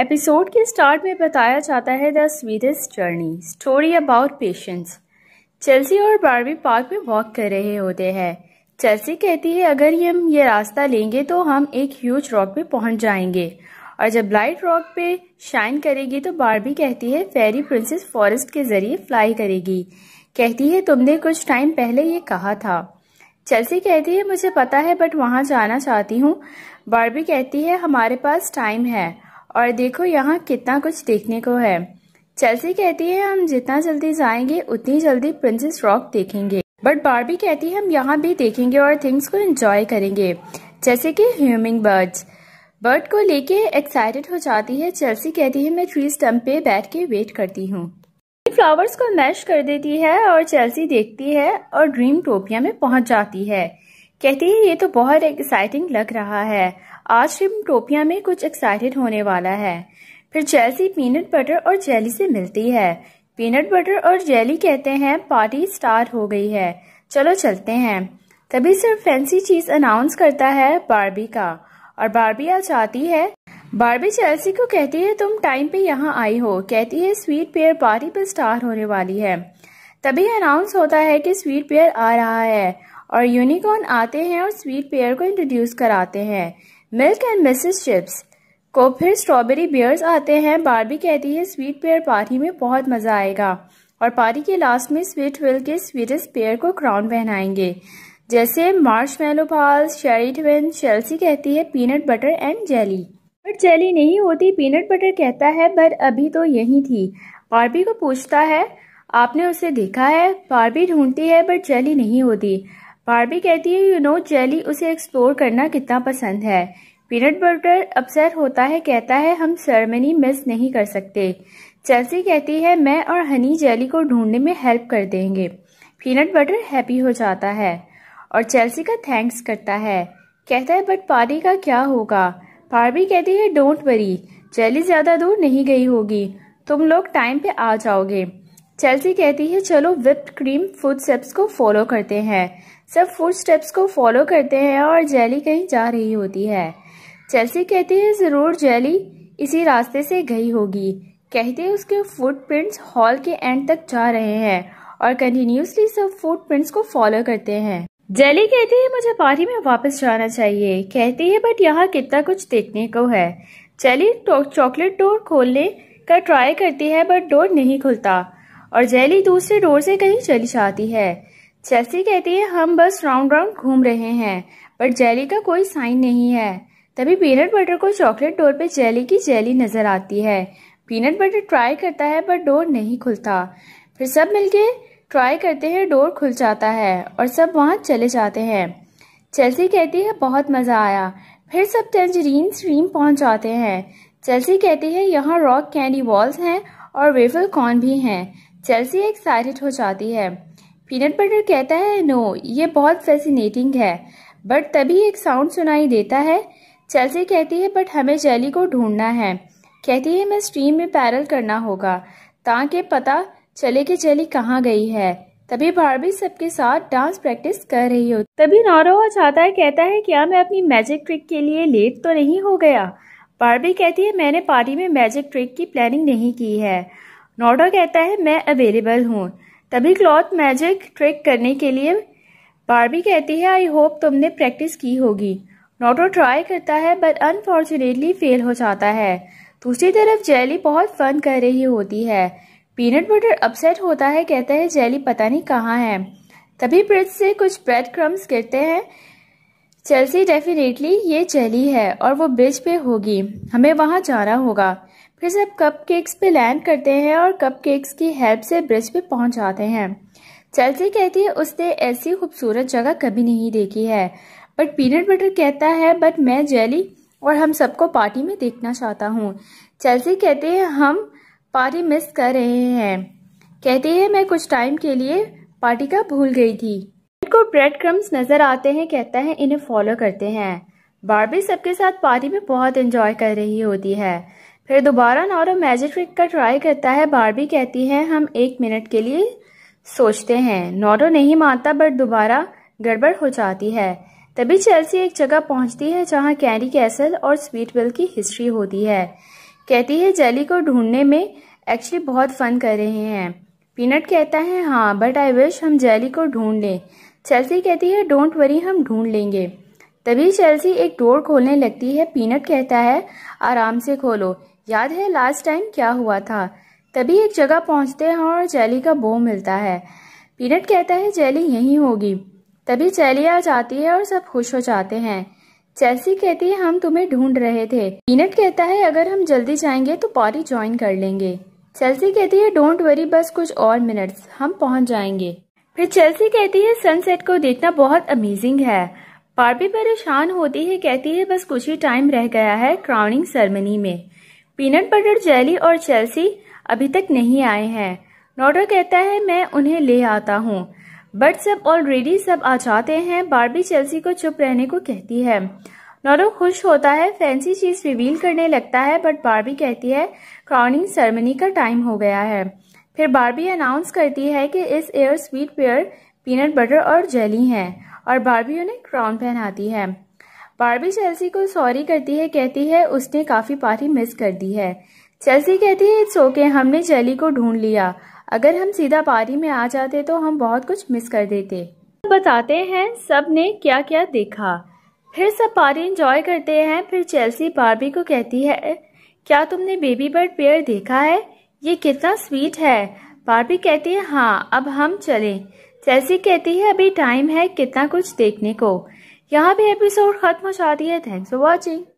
episode के start में बताया जाता है the sweetest journey story about patience Chelsea और बारबी पार्क में वॉक कर रहे होते हैं चेल्सी कहती है अगर ये हम ये रास्ता लेंगे तो हम एक ह्यूज रॉक पे पहुंच जाएंगे और जब लाइट रॉक पे शाइन करेगी तो बारबी कहती है फेरी प्रिंसेस फॉरेस्ट के जरिए फ्लाई करेगी कहती है तुमने कुछ टाइम पहले ये कहा था चेल्सी कहती है मुझे पता है बट वहाँ जाना चाहती हूँ बारबी कहती है हमारे पास टाइम है और देखो यहाँ कितना कुछ देखने को है चेल्सी कहती है हम जितना जल्दी जाएंगे उतनी जल्दी प्रिंसेस रॉक देखेंगे बट बारबी कहती है हम यहाँ भी देखेंगे और थिंग्स को एंजॉय करेंगे जैसे कि ह्यूमिंग बर्ड्स बर्ड को लेके एक्साइटेड हो जाती है चेल्सी कहती है मैं ट्री स्टम्प पे बैठ के वेट करती हूँ फ्लावर्स को मैश कर देती है और चेल्सी देखती है और ड्रीम टोपिया में पहुंच जाती है कहती है ये तो बहुत एक्साइटिंग लग रहा है आज ट्रिम टोपिया में कुछ एक्साइटेड होने वाला है फिर चेल्सी पीनट बटर और जेली से मिलती है पीनट बटर और जेली कहते हैं पार्टी स्टार्ट हो गई है चलो चलते हैं तभी सिर्फ फैंसी चीज अनाउंस करता है बारबी का और बारबी आज आती है बारबी चेल्सी को कहती है तुम टाइम पे यहाँ आई हो कहती है स्वीट पेयर पार्टी पर स्टार्ट होने वाली है तभी अनाउंस होता है कि स्वीट पेयर आ रहा है और यूनिकॉर्न आते हैं और स्वीट पेयर को इंट्रोड्यूस कराते हैं मिल्क एंड मिसेस चिप्स को फिर स्ट्रॉबेरी बियर्स आते हैं बारबी कहती है स्वीट पेयर पार्टी में बहुत मज़ा आएगा और पार्टी के लास्ट में स्वीट विल के स्वीटेस्ट पेयर को क्राउन पहनाएंगे जैसे marshmallow pals Sherry twin Chelsea कहती है peanut butter and jelly but jelly नहीं होती पीनट बटर कहता है बट अभी तो यही थी बारबी को पूछता है आपने उसे देखा है बारबी ढूंढती है बट जेली नहीं होती बारबी कहती है यू नो जेली उसे एक्सप्लोर करना कितना पसंद है पीनट बटर अपसेट होता है कहता है हम सेरेमनी मिस नहीं कर सकते चेल्सी कहती है मैं और हनी जेली को ढूंढने में हेल्प कर देंगे पीनट बटर हैप्पी हो जाता है और चेल्सी का थैंक्स करता है कहता है बट पार्टी का क्या होगा पार्बी कहती है डोंट वरी जेली ज़्यादा दूर नहीं गई होगी तुम लोग टाइम पे आ जाओगे चेल्सी कहती है चलो विप्ड क्रीम फूड स्टेप्स को फॉलो करते हैं सब फूड स्टेप्स को फॉलो करते हैं और जेली कहीं जा रही होती है चेल्सी कहती है ज़रूर जेली इसी रास्ते से गई होगी कहते उसके प्रिंट्स हॉल के एंड तक जा रहे हैं और कंटिन्यूसली सब फूड प्रिंट्स को फॉलो करते हैं जेली कहती है मुझे पारी में वापस जाना चाहिए कहती है बट यहाँ कितना कुछ देखने को है जेली चॉकलेट डोर खोलने का ट्राई करती है बट डोर नहीं खुलता और जेली दूसरे डोर से कहीं चली जाती है चेल्सी कहती है हम बस राउंड राउंड घूम रहे हैं पर जेली का कोई साइन नहीं है तभी पीनट बटर को चॉकलेट डोर पे जेली की जेली नजर आती है पीनट बटर ट्राई करता है पर डोर नहीं खुलता फिर सब मिलके ट्राई करते हैं डोर खुल जाता है और सब वहाँ चले जाते हैं चेल्सी कहती है बहुत मज़ा आया फिर सब टेंजरीन स्ट्रीम पहुँच जाते हैं चेल्सी कहती है यहाँ रॉक कैंडी वॉल्स हैं और वेफल कॉर्न भी हैं चेल्सी एक्साइटेड हो जाती है पीनट बटर कहता है नो ये बहुत फैसिनेटिंग है बट तभी एक साउंड सुनाई देता है चेल्सी कहती है बट हमें जेली को ढूंढना है कहती है मैं स्ट्रीम में पैरल करना होगा ताकि पता चले कि जेली कहाँ गई है तभी बारबी सबके साथ डांस प्रैक्टिस कर रही हो तभी नौरो आ जाता है कहता है क्या मैं अपनी मैजिक ट्रिक के लिए लेट तो नहीं हो गया बारबी कहती है मैंने पार्टी में मैजिक ट्रिक की प्लानिंग नहीं की है नोडा कहता है मैं अवेलेबल हूँ तभी क्लॉथ मैजिक ट्रिक करने के लिए बारबी कहती है आई होप तुमने प्रैक्टिस की होगी नोटो ट्राई करता है बट अनफॉर्चुनेटली फेल हो जाता है दूसरी तरफ जेली बहुत फन कर रही होती है पीनट बटर अपसेट होता है कहता है जेली पता नहीं कहाँ है तभी ब्रिज से कुछ ब्रेड क्रम्स गिरते हैं चेल्सी डेफिनेटली ये जेली है और वो ब्रिज पे होगी हमें वहाँ जाना होगा फिर सब कप केक्स पे लैंड करते हैं और कप केक्स की हेल्प से ब्रिज पे पहुंच जाते हैं चेल्सी कहती है उसने ऐसी खूबसूरत जगह कभी नहीं देखी है बट पीनट बटर कहता है बट मैं जेली और हम सबको पार्टी में देखना चाहता हूँ चेल्सी कहते हैं हम पार्टी मिस कर रहे हैं कहते हैं मैं कुछ टाइम के लिए पार्टी का भूल गई थी को ब्रेड क्रम्स नजर आते हैं कहता है इन्हें फॉलो करते हैं बारबी सबके साथ पार्टी में बहुत एंजॉय कर रही होती है फिर दोबारा नौरव मैजिक ट्रिक का ट्राई करता है बारबी कहती है हम एक मिनट के लिए सोचते हैं नौरव नहीं मानता बट दोबारा गड़बड़ हो जाती है तभी चेल्सी एक जगह पहुंचती है जहां कैरी कैसल और स्वीट वेल की हिस्ट्री होती है कहती है जेली को ढूंढने में एक्चुअली बहुत फन कर रहे हैं पीनट कहता है हाँ बट आई विश हम जेली को ढूंढ लें चेल्सी कहती है डोंट वरी हम ढूंढ लेंगे तभी चेल्सी एक डोर खोलने लगती है पीनट कहता है आराम से खोलो याद है लास्ट टाइम क्या हुआ था तभी एक जगह पहुंचते हैं और जैली का बो मिलता है पीनट कहता है जैली यहीं होगी तभी जैली आ जाती है और सब खुश हो जाते हैं जैसी कहती है हम तुम्हें ढूंढ रहे थे पीनट कहता है अगर हम जल्दी जाएंगे तो पॉरी ज्वाइन कर लेंगे चेल्सी कहती है डोंट वरी बस कुछ और मिनट्स हम पहुंच जाएंगे फिर चेल्सी कहती है सनसेट को देखना बहुत अमेजिंग है पार्बी परेशान होती है कहती है बस कुछ ही टाइम रह गया है क्राउनिंग सेरेमनी में पीनट बटर जेली और चेल्सी अभी तक नहीं आए हैं नोडर कहता है मैं उन्हें ले आता हूँ बट सब ऑलरेडी सब आ जाते हैं बारबी चेल्सी को चुप रहने को कहती है नोडो खुश होता है फैंसी चीज रिवील करने लगता है बट बारबी कहती है क्राउनिंग सेरेमनी का टाइम हो गया है फिर बारबी अनाउंस करती है कि इस year sweet pair peanut butter और जेली हैं और बारबी उन्हें क्राउन पहनाती है बारबी चेल्सी को सॉरी करती है कहती है उसने काफ़ी पारी मिस कर दी है चेल्सी कहती है इट्स ओके हमने जेली को ढूंढ लिया अगर हम सीधा पारी में आ जाते तो हम बहुत कुछ मिस कर देते बताते हैं सब ने क्या क्या देखा फिर सब पारी इंजॉय करते हैं फिर चेल्सी बारबी को कहती है क्या तुमने बेबी बर्ड पेयर देखा है ये कितना स्वीट है बारबी कहती है हाँ अब हम चलें चेल्सी कहती है अभी टाइम है कितना कुछ देखने को यहाँ भी एपिसोड खत्म हो जाती है थैंक्स फॉर वॉचिंग